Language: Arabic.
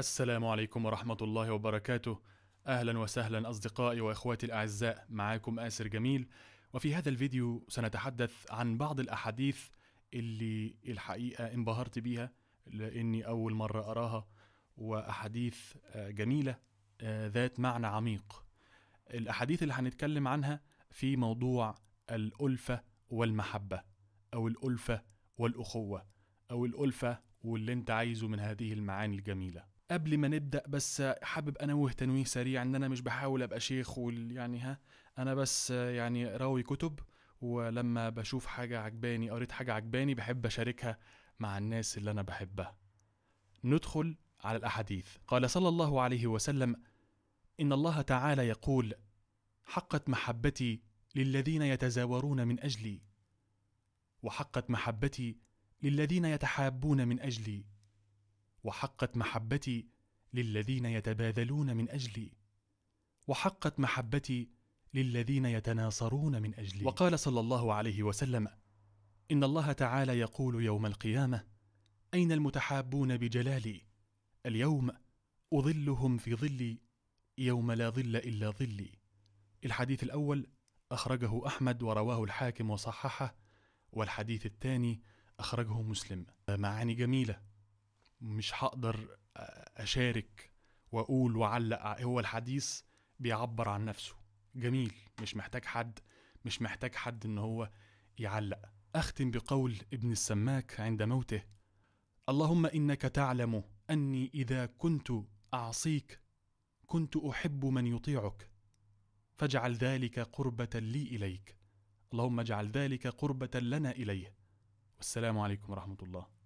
السلام عليكم ورحمة الله وبركاته أهلا وسهلا أصدقائي وإخواتي الأعزاء معاكم آسر جميل وفي هذا الفيديو سنتحدث عن بعض الأحاديث اللي الحقيقة انبهرت بيها لأني أول مرة أراها وأحاديث آه، جميلة آه، ذات معنى عميق الأحاديث اللي هنتكلم عنها في موضوع الألفة والمحبة أو الألفة والأخوة أو الألفة واللي أنت عايزه من هذه المعاني الجميلة قبل ما نبدا بس حابب انوه تنويه سريع ان انا مش بحاول ابقى شيخ وال يعني ها انا بس يعني راوي كتب ولما بشوف حاجه عجباني قريت حاجه عجباني بحب اشاركها مع الناس اللي انا بحبها ندخل على الاحاديث قال صلى الله عليه وسلم ان الله تعالى يقول حقت محبتي للذين يتزاورون من اجلي وحقت محبتي للذين يتحابون من اجلي وحقت محبتي للذين يتباذلون من اجلي وحقت محبتي للذين يتناصرون من اجلي وقال صلى الله عليه وسلم ان الله تعالى يقول يوم القيامه اين المتحابون بجلالي اليوم اظلهم في ظلي يوم لا ظل الا ظلي الحديث الاول اخرجه احمد ورواه الحاكم وصححه والحديث الثاني اخرجه مسلم معاني جميله مش هقدر اشارك واقول واعلق هو الحديث بيعبر عن نفسه جميل مش محتاج حد مش محتاج حد ان هو يعلق اختم بقول ابن السماك عند موته اللهم انك تعلم اني اذا كنت اعصيك كنت احب من يطيعك فاجعل ذلك قربه لي اليك اللهم اجعل ذلك قربه لنا اليه والسلام عليكم ورحمه الله